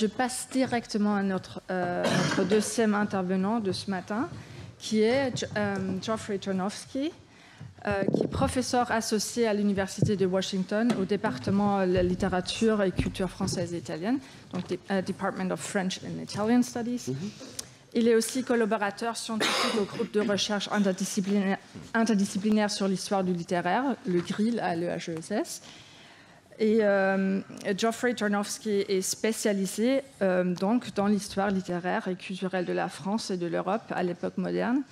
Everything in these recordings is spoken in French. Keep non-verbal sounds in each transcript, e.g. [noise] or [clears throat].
Je passe directement à euh, notre, deuxième intervenant de ce matin, qui est euh, Geoffrey Chernofsky, euh, qui est professeur associé à l'Université de Washington au département de la littérature et culture française et italienne, donc département Department of French and Italian Studies. Mm-hmm. Il est aussi collaborateur scientifique au groupe de recherche interdisciplinaire, interdisciplinaire sur l'histoire du littéraire, le GRIL à l'EHESS. Et euh, Geoffrey Tarnowski est spécialisé euh, donc dans l'histoire littéraire et culturelle de la France et de l'Europe à l'époque moderne.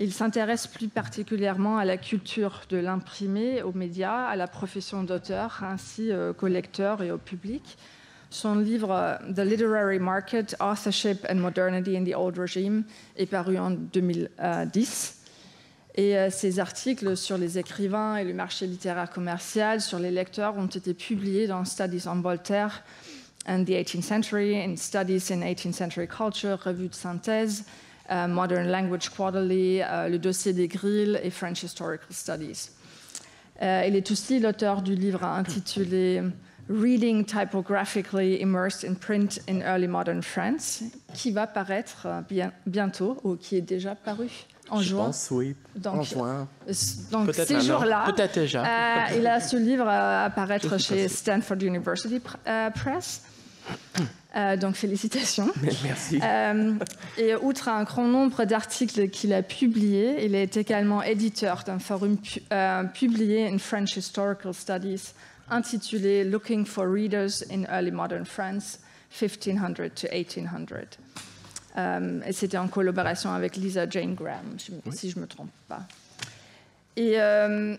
Il s'intéresse plus particulièrement à la culture de l'imprimé, aux médias, à la profession d'auteur, ainsi euh, qu'au lecteurs et au public. Son livre The Literary Market, Authorship and Modernity in the Old Regime est paru en 2010. Et ses euh, articles sur les écrivains et le marché littéraire commercial, sur les lecteurs, ont été publiés dans Studies on Voltaire and the 18th Century, in Studies in 18th Century Culture, Revue de synthèse, euh, Modern Language Quarterly, euh, Le dossier des grilles et French Historical Studies. il est aussi l'auteur du livre intitulé Reading Typographically Immersed in Print in Early Modern France, qui va paraître bientôt, ou qui est déjà paru en juin. oui. Euh, donc, juin. Donc, ces jours-là, euh, il a ce livre à apparaître chez Stanford University euh, Press. [laughs] donc félicitations. Merci. et outre un grand nombre d'articles qu'il a publiés, il est également éditeur d'un forum publié in French Historical Studies intitulé Looking for Readers in Early Modern France 1500 to 1800. Euh, et c'était en collaboration avec Lisa Jane Graham, si je ne me trompe pas. Et euh,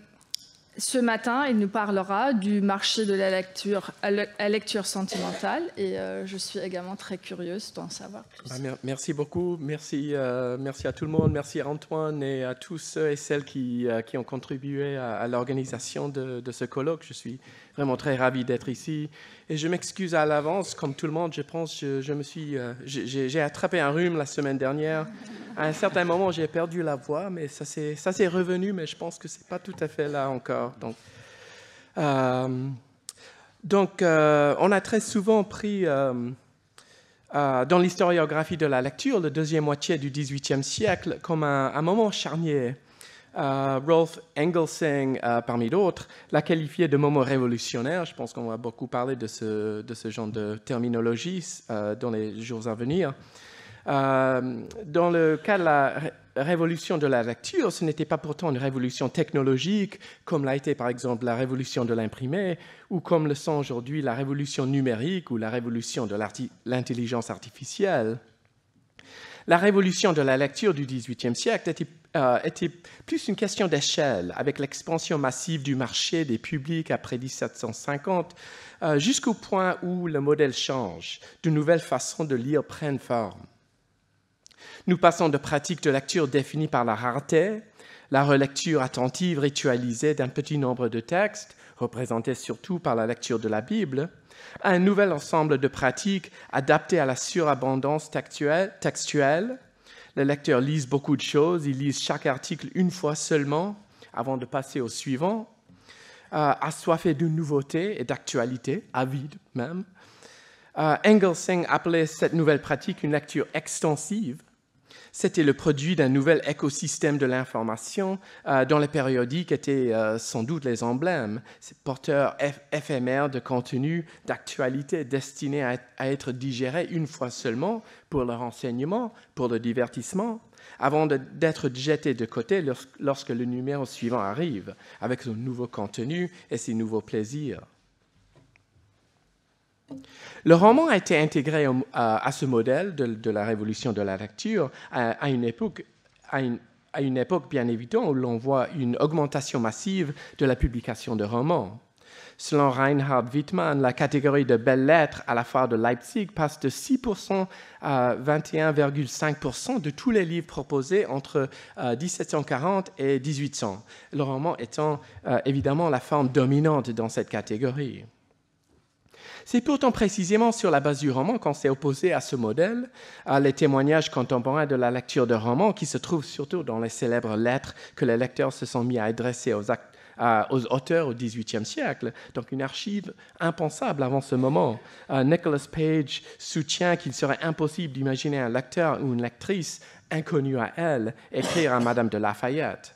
ce matin, il nous parlera du marché de la lecture à, lecture sentimentale. Et euh, je suis également très curieuse d'en savoir plus. Ah, merci beaucoup. Merci, merci à tout le monde. Merci à Antoine et à tous ceux et celles qui, ont contribué à, l'organisation de, de, ce colloque. Je suis vraiment très ravi d'être ici. Et je m'excuse à l'avance, comme tout le monde, je pense, je, me suis, euh, j'ai attrapé un rhume la semaine dernière. À un certain moment, j'ai perdu la voix, mais ça s'est revenu, mais je pense que c'est pas tout à fait là encore. Donc, euh, donc euh, on a très souvent pris dans l'historiographie de la lecture, le deuxième moitié du XVIIIe siècle, comme un, un moment charnier euh, Rolf Engelsing, euh, parmi d'autres, l'a qualifié de moment révolutionnaire. Je pense qu'on va beaucoup parler de ce, genre de terminologie euh, dans les jours à venir. dans le cas de la révolution de la lecture, ce n'était pas pourtant une révolution technologique, comme l'a été par exemple la révolution de l'imprimé, ou comme le sont aujourd'hui la révolution numérique ou la révolution de l'intelligence artificielle. La révolution de la lecture du XVIIIe siècle euh, était, plus une question d'échelle, avec l'expansion massive du marché des publics après 1750, euh, jusqu'au point où le modèle change, de nouvelles façons de lire prennent forme. Nous passons de pratiques de lecture définies par la rareté, la relecture attentive ritualisée d'un petit nombre de textes, représentés surtout par la lecture de la Bible, un nouvel ensemble de pratiques adaptées à la surabondance textuelle, Les lecteurs lisent beaucoup de choses, ils lisent chaque article une fois seulement avant de passer au suivant, euh, assoiffés de nouveautés et d'actualité, avides même. Euh, Engelsing appelait cette nouvelle pratique une lecture extensive c'était le produit d'un nouvel écosystème de l'information euh, dont les périodiques étaient euh, sans doute les emblèmes, ces porteurs éphémères de contenu, d'actualité destinés à, être digérés une fois seulement pour le renseignement, pour le divertissement, avant d'être jetés de côté lorsque, lorsque le numéro suivant arrive, avec son nouveau contenu et ses nouveaux plaisirs. Le roman a été intégré à, ce modèle de, la révolution de la lecture à, une époque, bien évidente où l'on voit une augmentation massive de la publication de romans. Selon Reinhard Wittmann, la catégorie de belles lettres à la foire de Leipzig passe de 6% à 21,5% de tous les livres proposés entre 1740 euh, et 1800, le roman étant euh, évidemment la forme dominante dans cette catégorie. C'est pourtant précisément sur la base du roman qu'on s'est opposé à ce modèle, à les témoignages contemporains de la lecture de romans qui se trouvent surtout dans les célèbres lettres que les lecteurs se sont mis à adresser aux, auteurs au XVIIIe siècle, donc une archive impensable avant ce moment. Euh, Nicholas Page soutient qu'il serait impossible d'imaginer un lecteur ou une lectrice inconnue à elle écrire à Madame de Lafayette.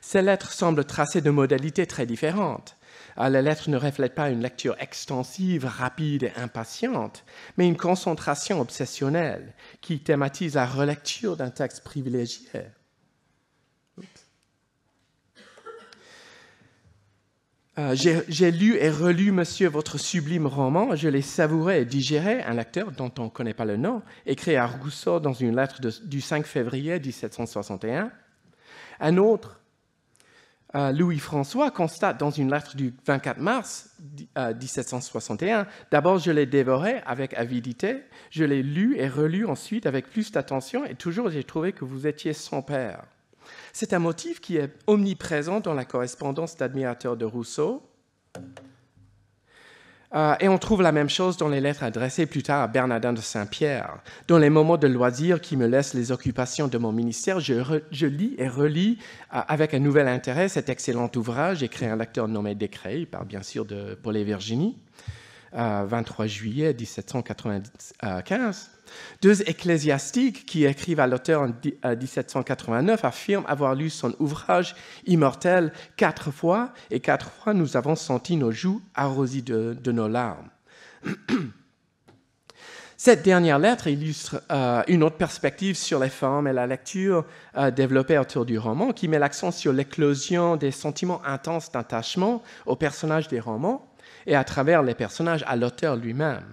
Ces lettres semblent tracer de modalités très différentes. Ah, la lettre ne reflète pas une lecture extensive, rapide et impatiente, mais une concentration obsessionnelle qui thématise la relecture d'un texte privilégié. Euh, j'ai lu et relu, monsieur, votre sublime roman. Je l'ai savouré et digéré. Un lecteur dont on ne connaît pas le nom, écrit à Rousseau dans une lettre du 5 février 1761. Un autre euh, Louis-François constate dans une lettre du 24 mars 1761, euh, D'abord, je l'ai dévoré avec avidité, je l'ai lu et relu ensuite avec plus d'attention et toujours j'ai trouvé que vous étiez son père. C'est un motif qui est omniprésent dans la correspondance d'admirateurs de Rousseau, euh, et on trouve la même chose dans les lettres adressées plus tard à Bernardin de Saint-Pierre. Dans les moments de loisir qui me laissent les occupations de mon ministère, je, lis et relis euh, avec un nouvel intérêt cet excellent ouvrage écrit un lecteur nommé Décret, il parle bien sûr de Paul Virginie, 23 euh, juillet 1795. Deux ecclésiastiques qui écrivent à l'auteur en 1789 euh, affirment avoir lu son ouvrage immortel quatre fois et quatre fois nous avons senti nos joues arrosées de, nos larmes. [clears throat] Cette dernière lettre illustre euh, une autre perspective sur les formes et la lecture euh, développée autour du roman, qui met l'accent sur l'éclosion des sentiments intenses d'attachement aux personnages des romans et à travers les personnages à l'auteur lui-même.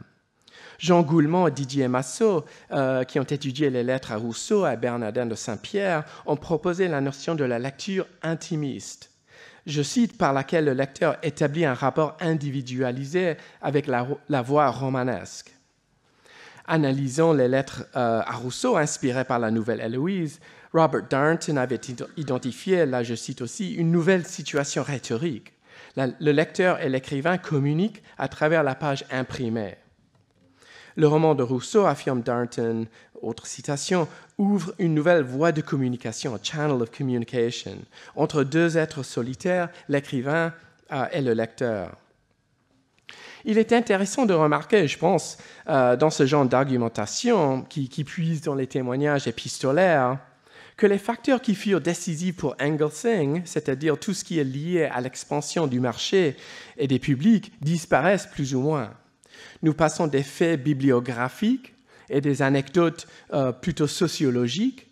Jean Goulement et Didier Massot, euh, qui ont étudié les lettres à Rousseau, à Bernardin de Saint-Pierre, ont proposé la notion de la lecture intimiste. Je cite par laquelle le lecteur établit un rapport individualisé avec la, voix romanesque. Analysant les lettres euh, à Rousseau inspirées par la nouvelle Héloïse, Robert Darnton avait identifié, là je cite aussi, une nouvelle situation rhétorique. le lecteur et l'écrivain communiquent à travers la page imprimée. Le roman de Rousseau, affirme Darnton, autre citation, ouvre une nouvelle voie de communication, channel of communication, entre deux êtres solitaires, l'écrivain et le lecteur. Il est intéressant de remarquer, je pense, euh, dans ce genre d'argumentation qui, qui, puise dans les témoignages épistolaires, que les facteurs qui furent décisifs pour Engelsing, c'est-à-dire tout ce qui est lié à l'expansion du marché et des publics, disparaissent plus ou moins. Nous passons des faits bibliographiques et des anecdotes euh, plutôt sociologiques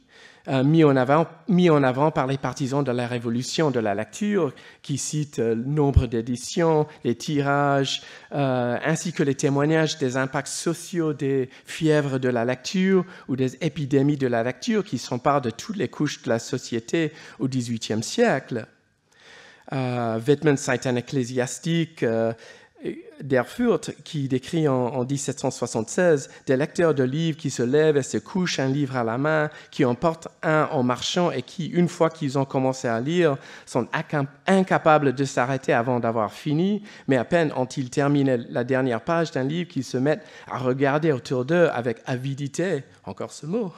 euh, mis, en avant, mis en avant par les partisans de la révolution de la lecture, qui citent euh, le nombre d'éditions, les tirages, ainsi que les témoignages des impacts sociaux des fièvres de la lecture ou des épidémies de la lecture qui s'emparent de toutes les couches de la société au XVIIIe siècle. Wittmann vêtements un ecclésiastique, Der qui décrit en, 1776 des lecteurs de livres qui se lèvent et se couchent un livre à la main, qui emportent un en marchant et qui, une fois qu'ils ont commencé à lire, sont incapables de s'arrêter avant d'avoir fini, mais à peine ont-ils terminé la dernière page d'un livre qu'ils se mettent à regarder autour d'eux avec avidité, encore ce mot,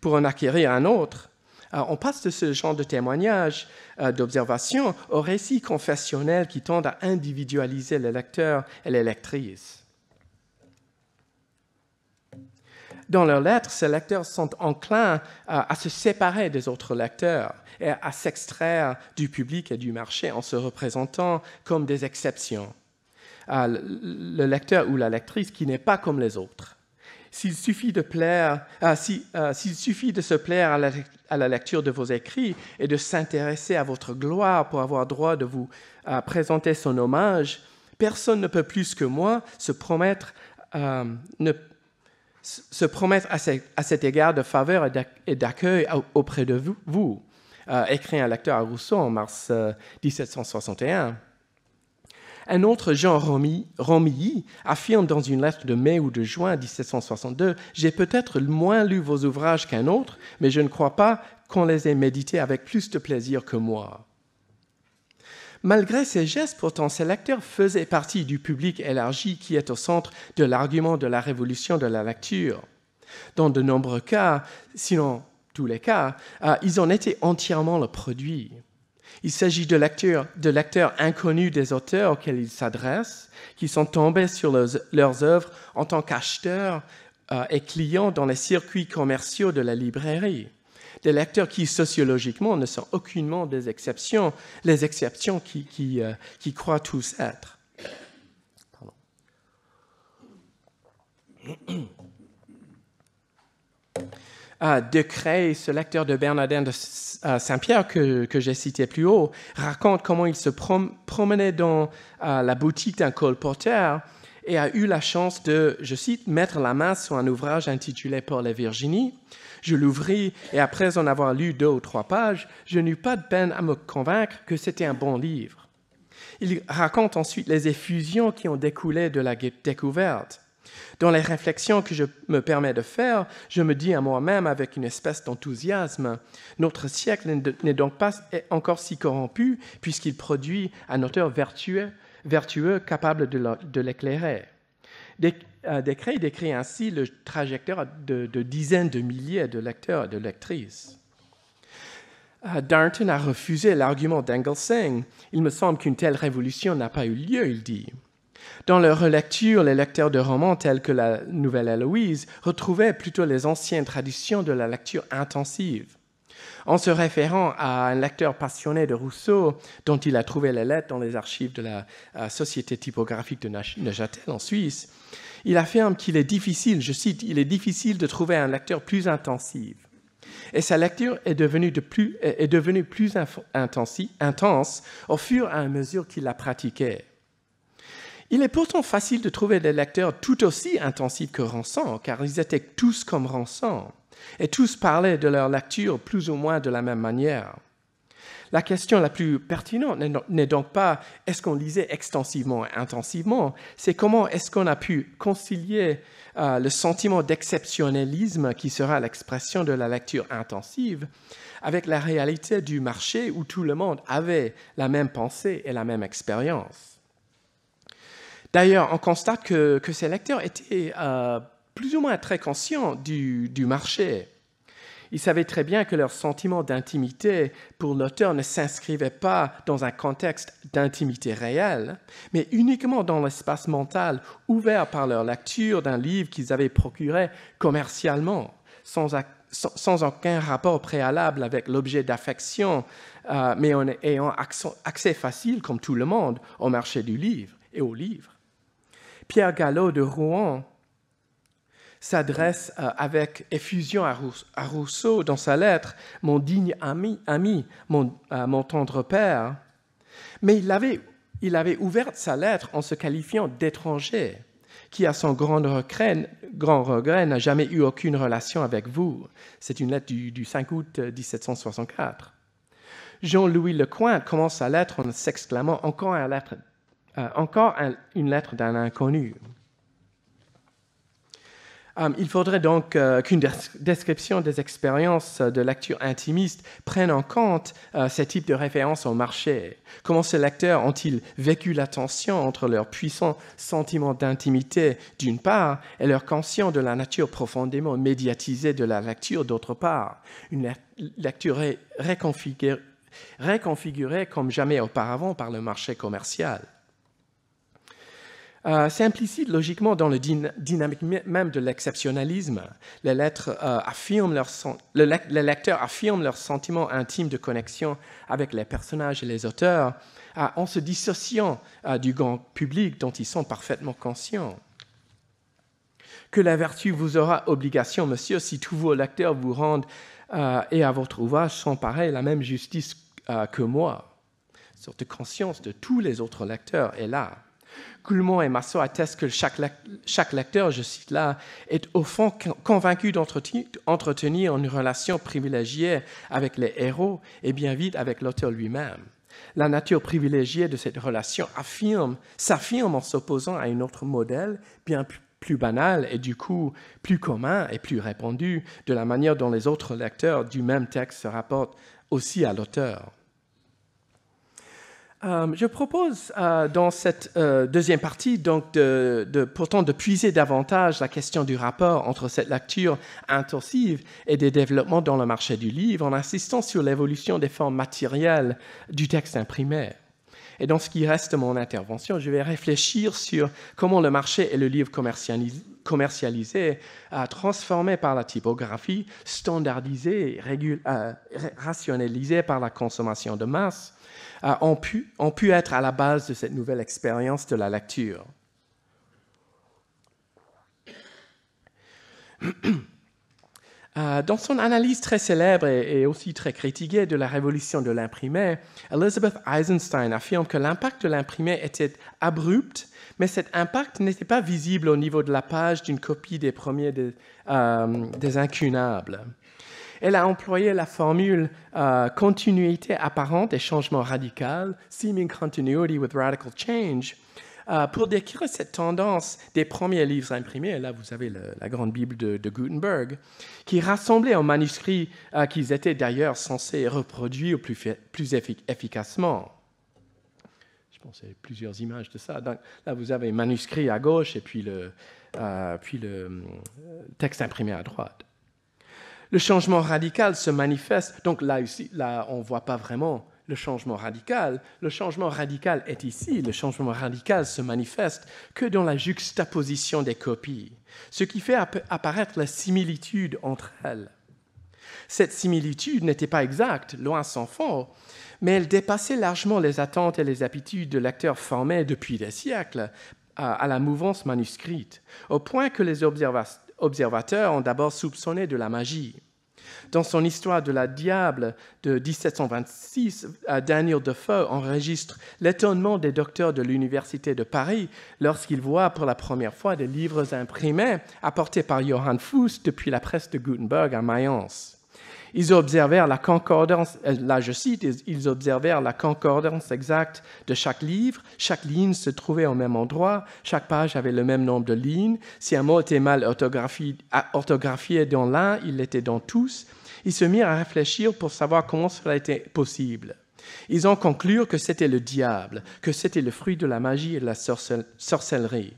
pour en acquérir un autre. Euh, on passe de ce genre de témoignage, euh, d'observation, aux récits confessionnel qui tendent à individualiser les lecteurs et les lectrices. dans leurs lettres, ces lecteurs sont enclins à, euh, à se séparer des autres lecteurs et à s'extraire du public et du marché en se représentant comme des exceptions. le lecteur ou la lectrice qui n'est pas comme les autres. Euh, euh, s'il suffit, de se plaire à la, lecture de vos écrits et de s'intéresser à votre gloire pour avoir droit de vous euh, présenter son hommage, personne ne peut plus que moi se promettre, à, cet égard de faveur et d'accueil auprès de vous. vous écrit un lecteur à Rousseau en mars 1761. Un autre, Jean Romilly, affirme dans une lettre de mai ou de juin 1762 J'ai peut-être moins lu vos ouvrages qu'un autre, mais je ne crois pas qu'on les ait médités avec plus de plaisir que moi. Malgré ces gestes, pourtant, ces lecteurs faisaient partie du public élargi qui est au centre de l'argument de la révolution de la lecture. Dans de nombreux cas, sinon tous les cas, ah, ils en étaient entièrement le produit. Il s'agit de lecteurs de inconnu des auteurs auxquels ils s'adressent, qui sont tombés sur leurs, œuvres en tant qu'acheteurs euh, et clients dans les circuits commerciaux de la librairie. Des lecteurs qui, sociologiquement, ne sont aucunement des exceptions, les exceptions qui, qui euh, croient tous être. Pardon. De ce lecteur de Bernardin de euh, Saint-Pierre que, j'ai cité plus haut, raconte comment il se promenait dans euh, la boutique d'un colporteur et a eu la chance de, je cite, mettre la main sur un ouvrage intitulé pour les Virginie. Je l'ouvris et après en avoir lu deux ou trois pages, je n'eus pas de peine à me convaincre que c'était un bon livre. Il raconte ensuite les effusions qui ont découlé de la découverte. Dans les réflexions que je me permets de faire, je me dis à moi-même avec une espèce d'enthousiasme, notre siècle n'est donc pas encore si corrompu puisqu'il produit un auteur vertueux, capable de l'éclairer. Décret décrit ainsi le trajectoire de, dizaines de milliers de lecteurs et de lectrices. Euh, Darnton a refusé l'argument d'Engelsing. « Il me semble qu'une telle révolution n'a pas eu lieu, il dit. Dans leur relecture, les lecteurs de romans tels que la Nouvelle Héloïse retrouvaient plutôt les anciennes traditions de la lecture intensive. En se référant à un lecteur passionné de Rousseau, dont il a trouvé les lettres dans les archives de la euh, Société typographique de Neuchâtel en Suisse, il affirme qu'il est difficile, je cite, il est difficile de trouver un lecteur plus intensif. Et sa lecture est devenue, de plus, est devenue plus intense au fur et à mesure qu'il la pratiquait. Il est pourtant facile de trouver des lecteurs tout aussi intensifs que Ransan, car ils étaient tous comme Ransan, et tous parlaient de leur lecture plus ou moins de la même manière. La question la plus pertinente n'est donc pas est-ce qu'on lisait extensivement et intensivement, c'est comment est-ce qu'on a pu concilier euh, le sentiment d'exceptionnalisme qui sera l'expression de la lecture intensive avec la réalité du marché où tout le monde avait la même pensée et la même expérience. D'ailleurs, on constate que, ces lecteurs étaient euh, plus ou moins très conscients du, marché. Ils savaient très bien que leur sentiment d'intimité pour l'auteur ne s'inscrivait pas dans un contexte d'intimité réelle, mais uniquement dans l'espace mental ouvert par leur lecture d'un livre qu'ils avaient procuré commercialement, sans, aucun rapport préalable avec l'objet d'affection, euh, mais en ayant accès facile, comme tout le monde, au marché du livre et au livre. Pierre Gallo de Rouen s'adresse euh, avec effusion à Rousseau dans sa lettre, Mon digne ami, ami mon, euh, tendre père. Mais il avait, il avait ouvert sa lettre en se qualifiant d'étranger, qui à son grand regret, grand regret n'a jamais eu aucune relation avec vous. C'est une lettre du, 5 août 1764. Euh, Jean-Louis Lecoing commence sa lettre en s'exclamant Encore à lettre euh, encore une lettre d'un inconnu. Euh, il faudrait donc euh, qu'une description des expériences de lecture intimiste prenne en compte ce type de référence au marché. Comment ces lecteurs ont-ils vécu la tension entre leur puissant sentiment d'intimité d'une part et leur conscience de la nature profondément médiatisée de la lecture d'autre part Une lecture réconfigurée comme jamais auparavant par le marché commercial c'est euh, implicite logiquement dans le dynamique même de l'exceptionnalisme. Euh, les, lecteurs affirment leur sentiment intime de connexion avec les personnages et les auteurs euh, en se dissociant du grand public dont ils sont parfaitement conscients. Que la vertu vous aura obligation, monsieur, si tous vos lecteurs vous rendent et à votre ouvrage sont pareils la même justice que moi. sorte de conscience de tous les autres lecteurs est là. Coulmont et Massot attestent que chaque, lecteur, je cite là, est au fond convaincu d'entretenir une relation privilégiée avec les héros et bien vite avec l'auteur lui-même. La nature privilégiée de cette relation affirme, s'affirme en s'opposant à un autre modèle bien plus banal et du coup plus commun et plus répandu de la manière dont les autres lecteurs du même texte se rapportent aussi à l'auteur. Euh, je propose euh, dans cette euh, deuxième partie donc pourtant de puiser davantage la question du rapport entre cette lecture intensive et des développements dans le marché du livre en insistant sur l'évolution des formes matérielles du texte imprimé. Et dans ce qui reste de mon intervention, je vais réfléchir sur comment le marché et le livre commercialisés commercialisé, transformé par la typographie, standardisé, et rationalisé par la consommation de masse, ont pu, être à la base de cette nouvelle expérience de la lecture. [clears throat] Euh, dans son analyse très célèbre et aussi très critiquée de la révolution de l'imprimé, Elizabeth Eisenstein affirme que l'impact de l'imprimé était abrupt, mais cet impact n'était pas visible au niveau de la page d'une copie des premiers des euh, incunables. Elle a employé la formule euh, continuité apparente et changement radical, seeming continuity with radical change, euh, pour décrire cette tendance des premiers livres imprimés, là vous avez la grande Bible de, Gutenberg, qui rassemblait en manuscrits euh, qu'ils étaient d'ailleurs censés reproduire plus, plus efficacement. Je a plusieurs images de ça. là vous avez manuscrit à gauche et puis puis le texte imprimé à droite. Le changement radical se manifeste, donc là, ici, là on ne voit pas vraiment le changement radical. Le changement radical est ici, le changement radical se manifeste que dans la juxtaposition des copies, ce qui fait apparaître la similitude entre elles. Cette similitude n'était pas exacte, loin sans fond, mais elle dépassait largement les attentes et les habitudes de l'acteur formé depuis des siècles à la mouvance manuscrite, au point que les, observateurs observateurs ont d'abord soupçonné de la magie. Dans son histoire de la Diable de 1726, Daniel Defoe enregistre l'étonnement des docteurs de l'Université de Paris lorsqu'ils voient pour la première fois des livres imprimés apportés par Johann Fuss depuis la presse de Gutenberg à Mayence. Ils observèrent la concordance, euh, là je cite, ils observèrent la concordance exacte de chaque livre. Chaque ligne se trouvait au même endroit. Chaque page avait le même nombre de lignes. Si un mot était mal orthographié, orthographié dans l'un, il l'était dans tous. Ils se mirent à réfléchir pour savoir comment cela était possible. Ils en conclurent que c'était le diable, que c'était le fruit de la magie et de la sorcellerie.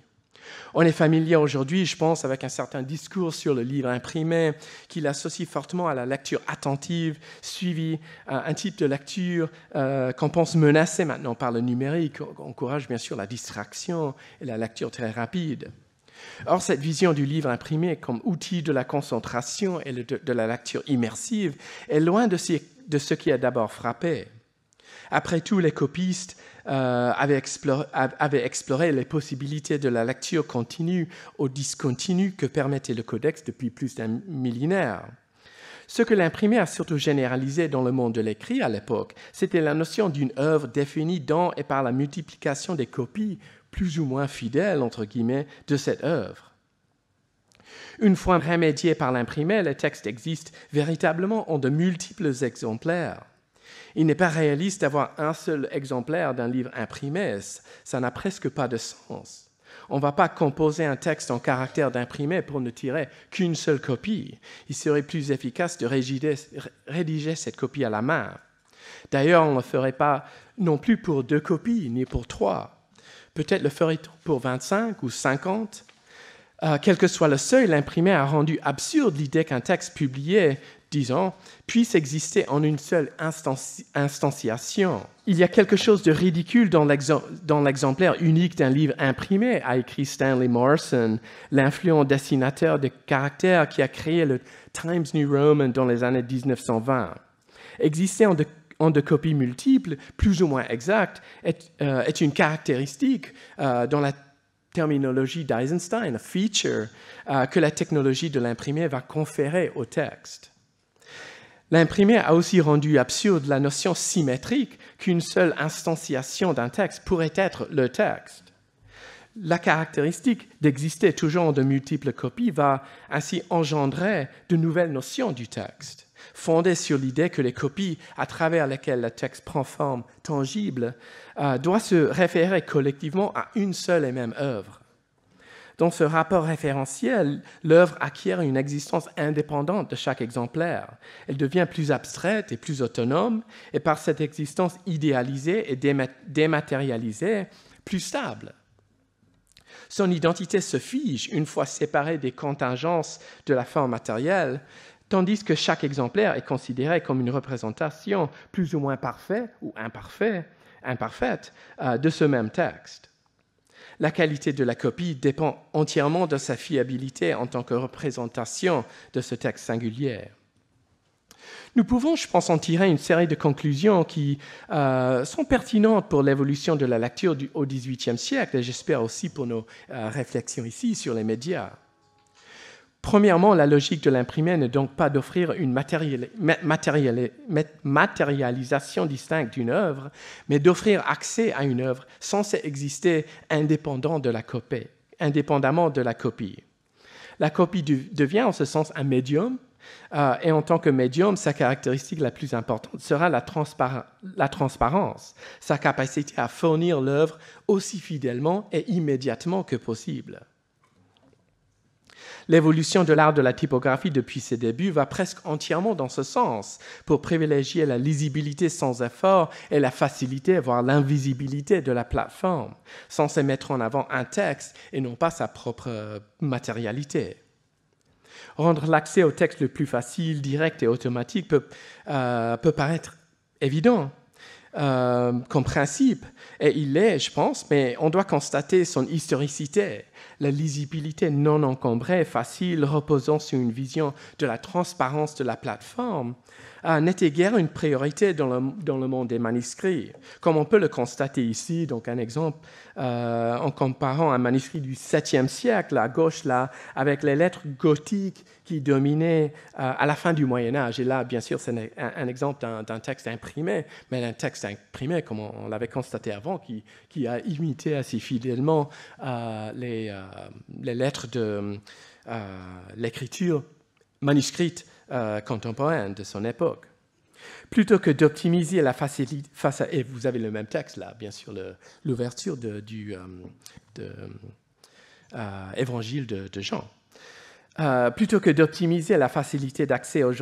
On est familier aujourd'hui, je pense, avec un certain discours sur le livre imprimé qui l'associe fortement à la lecture attentive, suivie, à euh, un type de lecture euh, qu'on pense menacée maintenant par le numérique. qui encourage bien sûr la distraction et la lecture très rapide. Or, cette vision du livre imprimé comme outil de la concentration et de la lecture immersive est loin de ce qui a d'abord frappé. Après tout, les copistes euh, avait, exploré, les possibilités de la lecture continue ou discontinue que permettait le codex depuis plus d'un millénaire. Ce que l'imprimé a surtout généralisé dans le monde de l'écrit à l'époque, c'était la notion d'une œuvre définie dans et par la multiplication des copies plus ou moins fidèles, entre guillemets, de cette œuvre. Une fois remédié par l'imprimé, les textes existent véritablement en de multiples exemplaires. Il n'est pas réaliste d'avoir un seul exemplaire d'un livre imprimé, ça n'a presque pas de sens. On ne va pas composer un texte en caractère d'imprimé pour ne tirer qu'une seule copie. Il serait plus efficace de rédiger cette copie à la main. D'ailleurs, on ne le ferait pas non plus pour deux copies, ni pour trois. Peut-être le ferait-on pour 25 ou 50. Euh, quel que soit le seuil, l'imprimé a rendu absurde l'idée qu'un texte publié disons, puisse exister en une seule instantiation. Il y a quelque chose de ridicule dans l'exemplaire unique d'un livre imprimé, a écrit Stanley Morrison, l'influent dessinateur de caractères qui a créé le Times New Roman dans les années 1920. Exister en de, copies multiples, plus ou moins exactes, est, euh, une caractéristique euh, dans la terminologie d'Eisenstein, a feature, euh, que la technologie de l'imprimer va conférer au texte. L'imprimé a aussi rendu absurde la notion symétrique qu'une seule instantiation d'un texte pourrait être le texte. La caractéristique d'exister toujours de multiples copies va ainsi engendrer de nouvelles notions du texte, fondées sur l'idée que les copies à travers lesquelles le texte prend forme tangible euh, doivent se référer collectivement à une seule et même œuvre. Dans ce rapport référentiel, l'œuvre acquiert une existence indépendante de chaque exemplaire. Elle devient plus abstraite et plus autonome, et par cette existence idéalisée et dématérialisée, plus stable. Son identité se fige une fois séparée des contingences de la forme matérielle, tandis que chaque exemplaire est considéré comme une représentation plus ou moins parfaite ou imparfaite, euh, de ce même texte la qualité de la copie dépend entièrement de sa fiabilité en tant que représentation de ce texte singulier. Nous pouvons, je pense, en tirer une série de conclusions qui euh, sont pertinentes pour l'évolution de la lecture du, au XVIIIe siècle et j'espère aussi pour nos euh, réflexions ici sur les médias. Premièrement, la logique de l'imprimé n'est donc pas d'offrir une matérialisation distincte d'une œuvre, mais d'offrir accès à une œuvre censée exister indépendant de la copie, indépendamment de la copie. La copie devient en ce sens un médium, euh, et en tant que médium, sa caractéristique la plus importante sera la transparence, sa capacité à fournir l'œuvre aussi fidèlement et immédiatement que possible. L'évolution de l'art de la typographie depuis ses débuts va presque entièrement dans ce sens, pour privilégier la lisibilité sans effort et la facilité, voire l'invisibilité de la plateforme, censée mettre en avant un texte et non pas sa propre matérialité. Rendre l'accès au texte le plus facile, direct et automatique peut, euh, peut paraître évident, euh, comme principe. Et il l'est, je pense, mais on doit constater son historicité, la lisibilité non encombrée, facile, reposant sur une vision de la transparence de la plateforme, euh, n'était guère une priorité dans le, monde des manuscrits. Comme on peut le constater ici, donc un exemple, euh, en comparant un manuscrit du 7e siècle à gauche là, avec les lettres gothiques qui dominait euh, à la fin du Moyen Âge. Et là, bien sûr, c'est un, exemple d'un texte imprimé, mais un texte imprimé, comme on, l'avait constaté avant, qui, a imité assez fidèlement euh, euh, les, lettres de l'écriture manuscrite contemporaine de son époque. Plutôt que d'optimiser la facilité, et vous avez le même texte là, bien sûr, l'ouverture du de, évangile de Jean. Euh, plutôt que d'optimiser la facilité d'accès euh,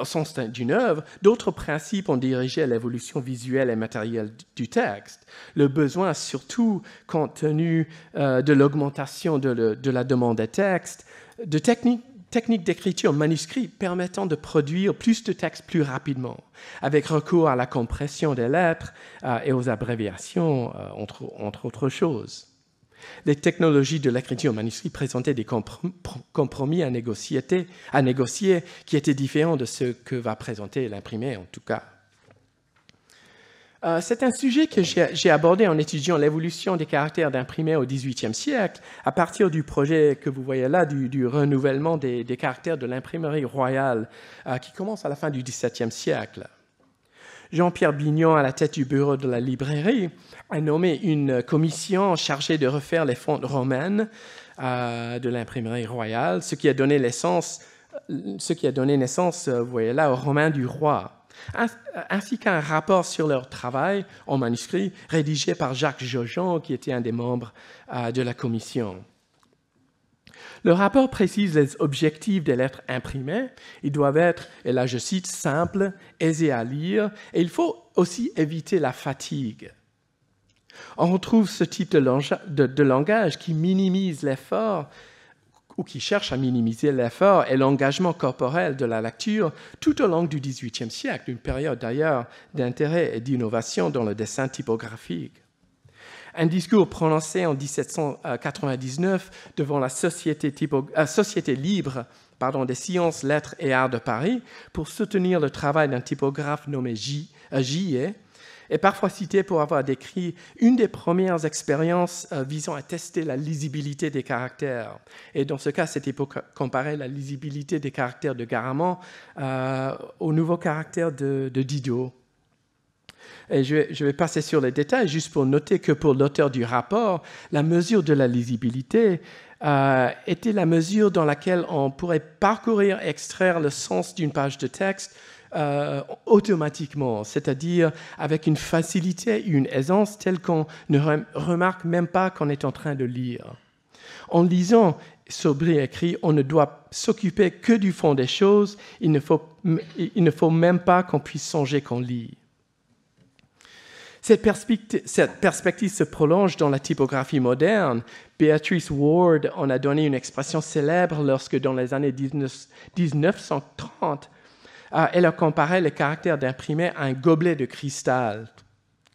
au, sens d'une œuvre, d'autres principes ont dirigé l'évolution visuelle et matérielle du texte. Le besoin, surtout compte tenu euh, de l'augmentation de, la demande de textes, de techniques d'écriture manuscrite permettant de produire plus de textes plus rapidement, avec recours à la compression des lettres et aux abréviations, entre autres choses. Les technologies de l'écriture manuscrite présentaient des compromis à négocier, qui étaient différents de ce que va présenter l'imprimé, en tout cas. Euh, c'est un sujet que j'ai abordé en étudiant l'évolution des caractères d'imprimé au XVIIIe siècle, à partir du projet que vous voyez là du, renouvellement des, caractères de l'imprimerie royale, euh, qui commence à la fin du XVIIe siècle. Jean-Pierre Bignon, à la tête du bureau de la librairie, a nommé une commission chargée de refaire les fontes romaines euh, de l'imprimerie royale, ce qui a donné naissance, ce qui a donné naissance euh, voyez là, aux Romains du roi, euh, ainsi qu'un rapport sur leur travail en manuscrit rédigé par Jacques Jojon, qui était un des membres de la commission. Le rapport précise les objectifs des lettres imprimées. Ils doivent être, et là je cite, simples, aisés à lire, et il faut aussi éviter la fatigue. On retrouve ce type de, langage, qui minimise l'effort ou qui cherche à minimiser l'effort et l'engagement corporel de la lecture tout au long du XVIIIe siècle, une période d'ailleurs d'intérêt et d'innovation dans le dessin typographique. Un discours prononcé en 1799 devant la Société, euh, libre des sciences, lettres et arts de Paris pour soutenir le travail d'un typographe nommé J, Gillet, euh, est parfois cité pour avoir décrit une des premières expériences euh, visant à tester la lisibilité des caractères. Et dans ce cas, c'était pour comparer la lisibilité des caractères de Garamond au nouveau nouveaux caractères de, de Didot. Et je, vais passer sur les détails juste pour noter que pour l'auteur du rapport, la mesure de la lisibilité euh, était la mesure dans laquelle on pourrait parcourir, extraire le sens d'une page de texte euh, automatiquement, c'est-à-dire avec une facilité, une aisance telle qu'on ne remarque même pas qu'on est en train de lire. En lisant, Sobri écrit, on ne doit s'occuper que du fond des choses, il ne faut, il ne faut même pas qu'on puisse songer qu'on lit. Cette perspective, se prolonge dans la typographie moderne. Beatrice Ward en a donné une expression célèbre lorsque, dans les années 1930, euh, elle a comparé le caractère d'imprimé à un gobelet de cristal.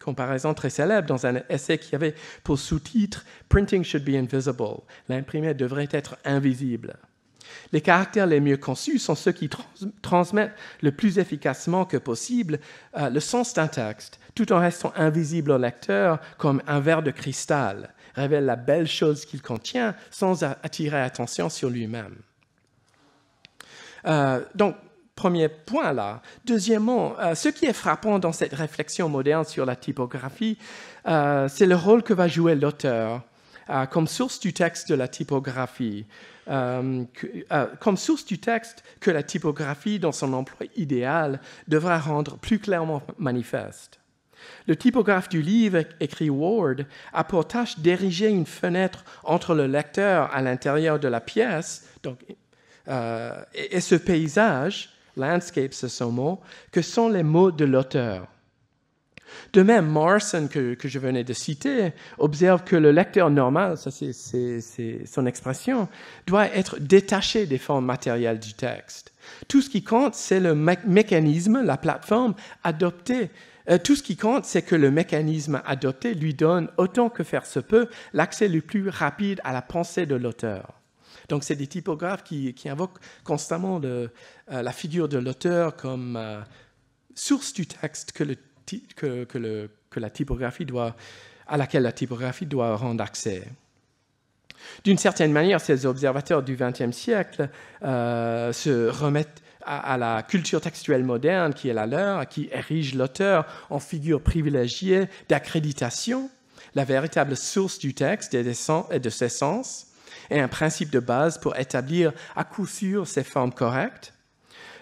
Comparaison très célèbre dans un essai qui avait pour sous-titre Printing should be invisible. L'imprimé devrait être invisible. Les caractères les mieux conçus sont ceux qui transmettent le plus efficacement que possible euh, le sens d'un texte, tout en restant invisible au lecteur comme un verre de cristal, révèle la belle chose qu'il contient sans attirer attention sur lui-même. Euh, donc, premier point là. Deuxièmement, euh, ce qui est frappant dans cette réflexion moderne sur la typographie, c'est le rôle que va jouer l'auteur euh, comme source du texte de la typographie, euh, euh, comme source du texte que la typographie dans son emploi idéal devra rendre plus clairement manifeste. Le typographe du livre, écrit Ward, a pour tâche d'ériger une fenêtre entre le lecteur à l'intérieur de la pièce et, ce paysage, landscape ce sont mots, que sont les mots de l'auteur. De même, Morrison, que, je venais de citer, observe que le lecteur normal, ça c'est son expression, doit être détaché des formes matérielles du texte. Tout ce qui compte, c'est le mécanisme, la plateforme adoptée. Euh, tout ce qui compte, c'est que le mécanisme adopté lui donne, autant que faire se peut, l'accès le plus rapide à la pensée de l'auteur. Donc, c'est des typographes qui, invoquent constamment euh, la figure de l'auteur comme euh, source du texte que le que, à laquelle la typographie doit rendre accès. D'une certaine manière, ces observateurs du XXe siècle euh, se remettent à, à, la culture textuelle moderne qui est la leur, qui érige l'auteur en figure privilégiée d'accréditation, la véritable source du texte et de ses sens, et un principe de base pour établir à coup sûr ses formes correctes,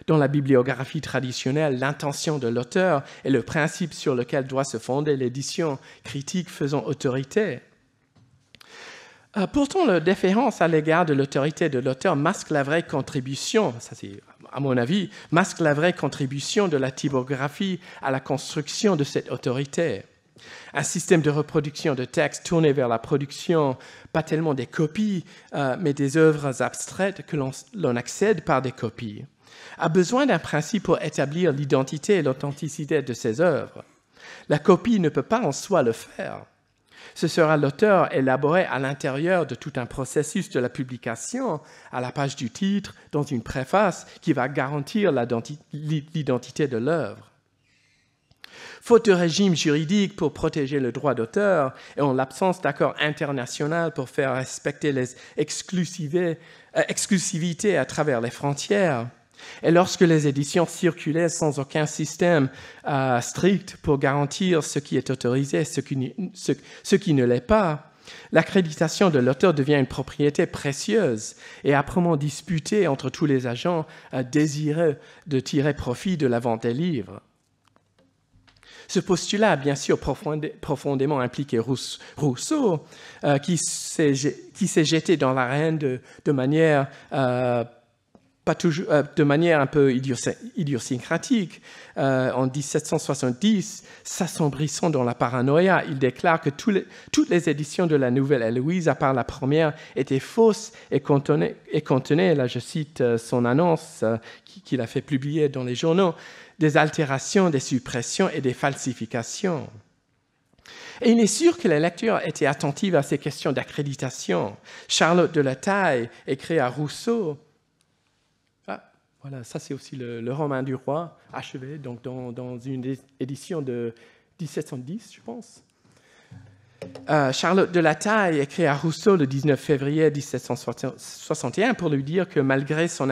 dans la bibliographie traditionnelle, l'intention de l'auteur est le principe sur lequel doit se fonder l'édition critique faisant autorité. Euh, pourtant, la déférence à l'égard de l'autorité de l'auteur masque la vraie contribution, c'est à mon avis, masque la vraie contribution de la typographie à la construction de cette autorité. Un système de reproduction de textes tourné vers la production, pas tellement des copies, euh, mais des œuvres abstraites que l'on accède par des copies a besoin d'un principe pour établir l'identité et l'authenticité de ses œuvres. La copie ne peut pas en soi le faire. Ce sera l'auteur élaboré à l'intérieur de tout un processus de la publication, à la page du titre, dans une préface, qui va garantir l'identité de l'œuvre. Faute de régime juridique pour protéger le droit d'auteur et en l'absence d'accord international pour faire respecter les euh, exclusivités à travers les frontières, et lorsque les éditions circulaient sans aucun système euh, strict pour garantir ce qui est autorisé et ce qui, qui ne l'est pas, L'accréditation de l'auteur devient une propriété précieuse et âprement disputée entre tous les agents euh, désireux de tirer profit de la vente des livres. Ce postulat a bien sûr profondément impliqué Rousseau, euh, qui s'est jeté dans l'arène de, manière toujours, euh, de manière un peu idiosyncratique, euh, en 1770, s'assombrissant dans la paranoïa, il déclare que toutes les éditions de la Nouvelle Héloïse, à part la première, étaient fausses et contenaient, là je cite euh, son annonce qu'il a fait publier dans les journaux, des altérations, des suppressions et des falsifications. Et il est sûr que les lecteurs étaient attentifs à ces questions d'accréditation. Charlotte de la Taille écrit à Rousseau voilà, ça c'est aussi le, le, roman du roi, achevé donc dans, une édition de 1710, je pense. Euh, Charlotte de la Taille écrit à Rousseau le 19 février 1761 pour lui dire que malgré son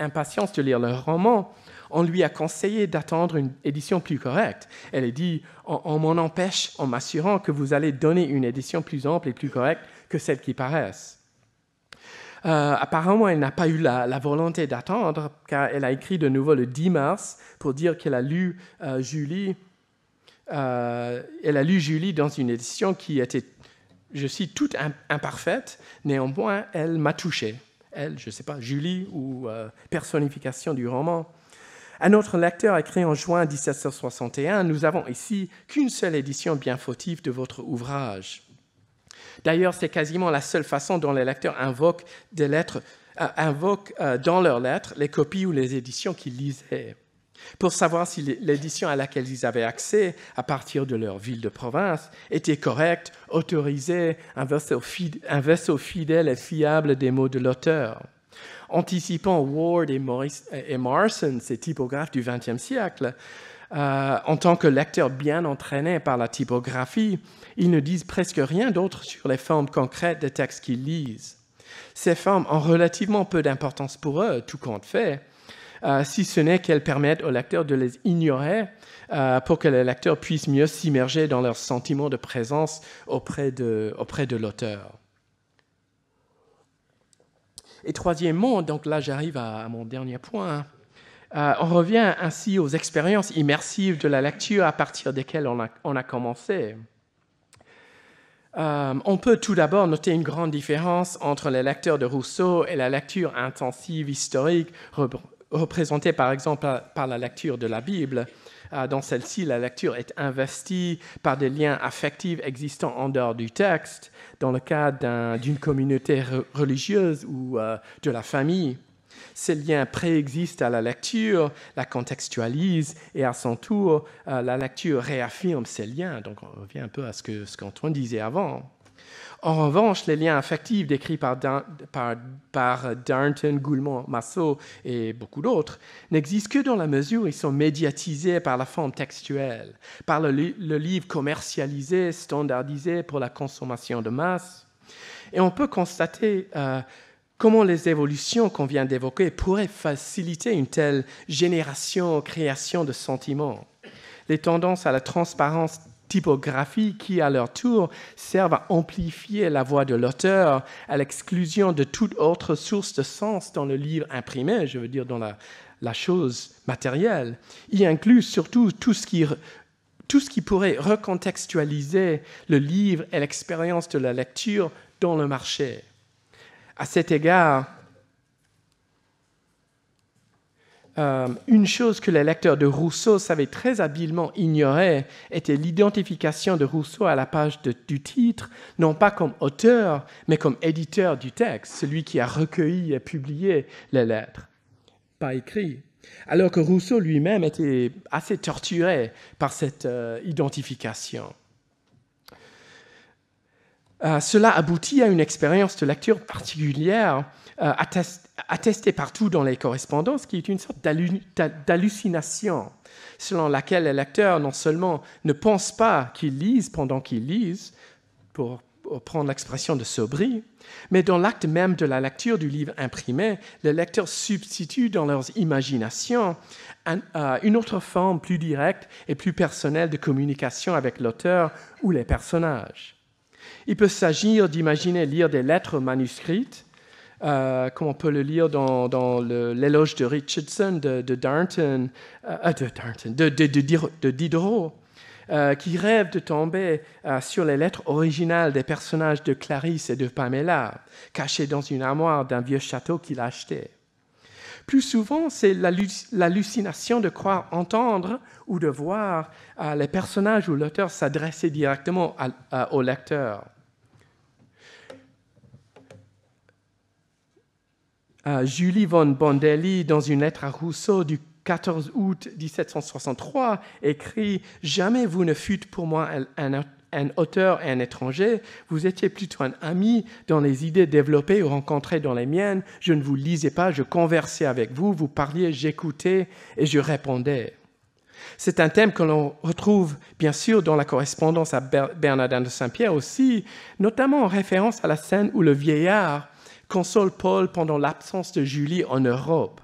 impatience de lire le roman, on lui a conseillé d'attendre une édition plus correcte. Elle dit On, on m'en empêche en m'assurant que vous allez donner une édition plus ample et plus correcte que celle qui paraisse. Euh, apparemment, elle n'a pas eu la, volonté d'attendre, car elle a écrit de nouveau le 10 mars pour dire qu'elle a lu euh, Julie. Euh, elle a lu Julie dans une édition qui était, je cite, toute imparfaite. Néanmoins, elle m'a touché. Elle, je ne sais pas, Julie ou personnification du roman. Un autre lecteur a écrit en juin 1761 Nous avons ici qu'une seule édition bien fautive de votre ouvrage. D'ailleurs, c'est quasiment la seule façon dont les lecteurs invoquent, euh, euh, dans leurs lettres les copies ou les éditions qu'ils lisaient, pour savoir si l'édition à laquelle ils avaient accès à partir de leur ville de province était correcte, autorisée, un vaisseau, fidèle et fiable des mots de l'auteur. Anticipant Ward et Morrison, ces typographes du XXe siècle, euh, en tant que lecteurs bien entraîné par la typographie, ils ne disent presque rien d'autre sur les formes concrètes des textes qu'ils lisent. Ces formes ont relativement peu d'importance pour eux, tout compte fait, euh, si ce n'est qu'elles permettent au lecteur de les ignorer euh, pour que le lecteur puisse mieux s'immerger dans leur sentiment de présence auprès de, l'auteur. Et troisièmement, donc là j'arrive à mon dernier point, hein. Euh, on revient ainsi aux expériences immersives de la lecture à partir desquelles on a, commencé. Euh, on peut tout d'abord noter une grande différence entre les lecteurs de Rousseau et la lecture intensive historique représentée par exemple par, la lecture de la Bible. Euh, dans celle-ci, la lecture est investie par des liens affectifs existants en dehors du texte, dans le cadre d'une communauté religieuse ou de la famille. Ces liens préexistent à la lecture, la contextualisent et à son tour, euh, la lecture réaffirme ces liens. Donc on revient un peu à ce qu'Antoine disait avant. En revanche, les liens affectifs décrits par, par, Darnton, Goulmont, Massot et beaucoup d'autres n'existent que dans la mesure où ils sont médiatisés par la forme textuelle, par le, livre commercialisé, standardisé pour la consommation de masse. Et on peut constater euh, Comment les évolutions qu'on vient d'évoquer pourraient faciliter une telle génération, création de sentiments Les tendances à la transparence typographique qui, à leur tour, servent à amplifier la voix de l'auteur à l'exclusion de toute autre source de sens dans le livre imprimé, je veux dire dans la, chose matérielle, y incluent surtout tout ce qui pourrait recontextualiser le livre et l'expérience de la lecture dans le marché. À cet égard, euh, une chose que les lecteurs de Rousseau savaient très habilement ignorer était l'identification de Rousseau à la page du titre, non pas comme auteur, mais comme éditeur du texte, celui qui a recueilli et publié les lettres, pas écrit. Alors que Rousseau lui-même était assez torturé par cette euh, identification. Euh, cela aboutit à une expérience de lecture particulière, euh, attestée partout dans les correspondances, qui est une sorte d'hallucination, selon laquelle les lecteurs non seulement ne pensent pas qu'ils lisent pendant qu'ils lisent, pour prendre l'expression de Sobri, mais dans l'acte même de la lecture du livre imprimé, les lecteurs substituent dans leurs imaginations euh, une autre forme plus directe et plus personnelle de communication avec l'auteur ou les personnages. Il peut s'agir d'imaginer lire des lettres manuscrites, euh, comme on peut le lire dans, l'éloge de Richardson, de, de euh, de, Diderot, euh, qui rêve de tomber sur les lettres originales des personnages de Clarisse et de Pamela, cachées dans une armoire d'un vieux château qu'il achetait. Plus souvent, c'est l'hallucination de croire entendre ou de voir euh, les personnages ou l'auteur s'adresser directement au lecteur. Euh, Julie von Bondelli, dans une lettre à Rousseau du 14 août 1763, écrit ⁇ Jamais vous ne fûtes pour moi un, un, un auteur et un étranger, vous étiez plutôt un ami dans les idées développées ou rencontrées dans les miennes. Je ne vous lisais pas, je conversais avec vous, vous parliez, j'écoutais et je répondais. C'est un thème que l'on retrouve bien sûr dans la correspondance à Bernardin de Saint-Pierre aussi, notamment en référence à la scène où le vieillard console Paul pendant l'absence de Julie en Europe.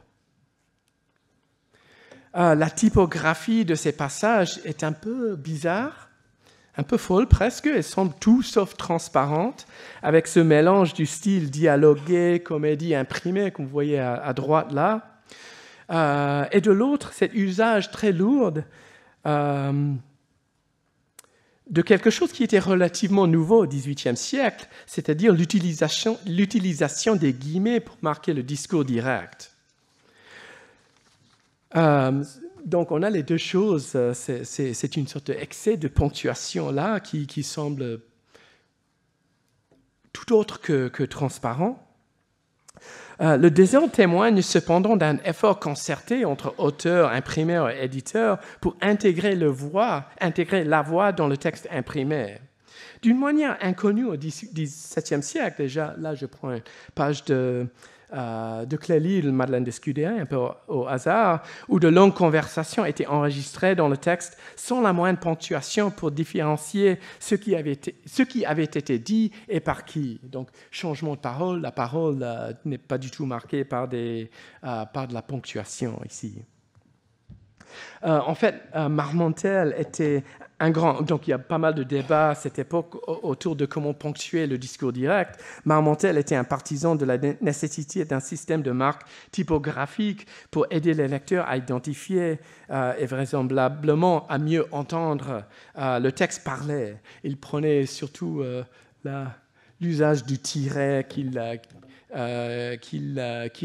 Ah, la typographie de ces passages est un peu bizarre un peu folle presque, elle semble tout sauf transparente, avec ce mélange du style dialogué, comédie imprimée, qu'on voyait à, à, droite là, euh, et de l'autre, cet usage très lourd euh, de quelque chose qui était relativement nouveau au XVIIIe siècle, c'est-à-dire l'utilisation des guillemets pour marquer le discours direct. Euh, donc on a les deux choses. Euh, c'est une sorte d'excès de ponctuation là qui, semble tout autre que, transparent. Euh, le deuxième témoigne cependant d'un effort concerté entre auteurs, imprimeurs et éditeurs pour intégrer, intégrer la voix dans le texte imprimé. D'une manière inconnue au XVIIe siècle déjà, là je prends une page de euh, de Clélie, de Madeleine Scudéry, un peu au, hasard, où de longues conversations étaient enregistrées dans le texte sans la moindre ponctuation pour différencier ce qui avait été, dit et par qui. Donc, changement de parole, la parole euh, n'est pas du tout marquée par euh, de la ponctuation ici. Euh, en fait, euh, Marmontel était un grand. Donc, il y a pas mal de débats à cette époque autour de comment ponctuer le discours direct. Marmontel était un partisan de la nécessité d'un système de marques typographiques pour aider les lecteurs à identifier euh, et vraisemblablement à mieux entendre le texte parlé. Il prenait surtout l'usage du tiret qui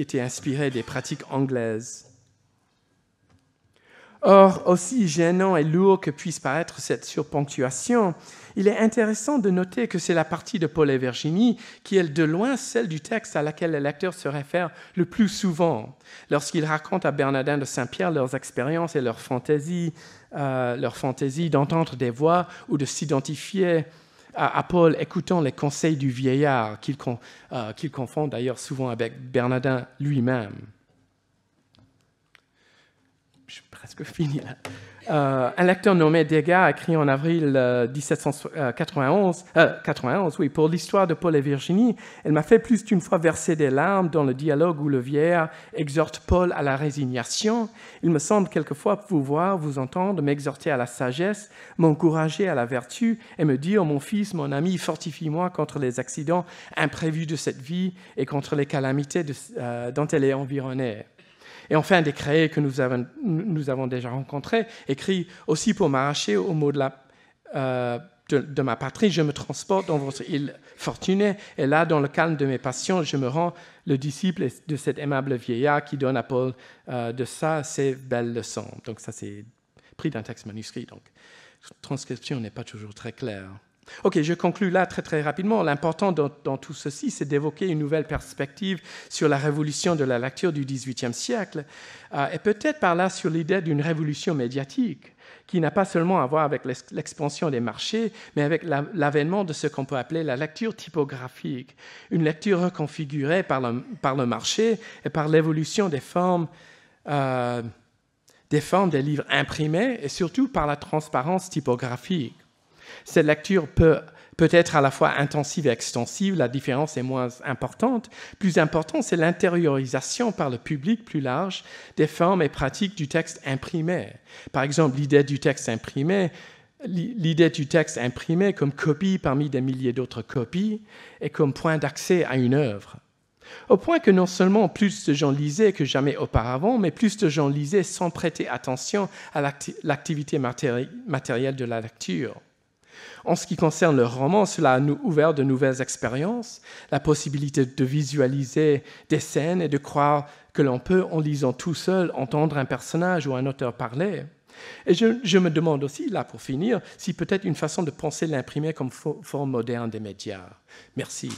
était inspiré des pratiques anglaises. Or, aussi gênant et lourd que puisse paraître cette surponctuation, il est intéressant de noter que c'est la partie de Paul et Virginie qui est de loin celle du texte à laquelle les lecteurs se réfèrent le plus souvent lorsqu'ils racontent à Bernardin de Saint-Pierre leurs expériences et leurs fantaisies, euh, leur fantaisie d'entendre des voix ou de s'identifier à, Paul écoutant les conseils du vieillard qu'ils euh, confondent d'ailleurs souvent avec Bernardin lui-même je suis presque [laughs] fini là. Euh, un lecteur nommé Degas a écrit en avril 1791, euh, 91, euh, euh, oui, pour l'histoire de Paul et Virginie, elle m'a fait plus d'une fois verser des larmes dans le dialogue où le vieillard exhorte Paul à la résignation. Il me semble quelquefois pouvoir vous entendre, m'exhorter à la sagesse, m'encourager à la vertu et me dire, mon fils, mon ami, fortifie-moi contre les accidents imprévus de cette vie et contre les calamités dont elle est environnée. Et enfin, des créés que nous avons, déjà rencontrés, écrit aussi pour m'arracher au mot euh, de, ma patrie, je me transporte dans votre île fortunée, et là, dans le calme de mes passions, je me rends le disciple de cet aimable vieillard qui donne à Paul euh, de ça ses belles leçons. Donc ça, c'est pris d'un texte manuscrit. Donc, transcription n'est pas toujours très claire. Ok, je conclus là très très rapidement. L'important dans, tout ceci, c'est d'évoquer une nouvelle perspective sur la révolution de la lecture du XVIIIe siècle, euh, et peut-être par là sur l'idée d'une révolution médiatique qui n'a pas seulement à voir avec l'expansion des marchés, mais avec l'avènement de ce qu'on peut appeler la lecture typographique, une lecture reconfigurée par le, marché et par l'évolution des euh, des formes des livres imprimés et surtout par la transparence typographique. Cette lecture peut, peut être à la fois intensive et extensive, la différence est moins importante. Plus important, c'est l'intériorisation par le public plus large des formes et pratiques du texte imprimé. Par exemple, l'idée du texte imprimé l'idée du texte imprimé comme copie parmi des milliers d'autres copies et comme point d'accès à une œuvre. Au point que non seulement plus de gens lisaient que jamais auparavant, mais plus de gens lisaient sans prêter attention à l'activité matérielle de la lecture. En ce qui concerne le roman, cela a ouvert de nouvelles expériences, la possibilité de visualiser des scènes et de croire que l'on peut, en lisant tout seul, entendre un personnage ou un auteur parler. Et je, je me demande aussi, là pour finir, si peut-être une façon de penser l'imprimer comme forme moderne des médias. Merci.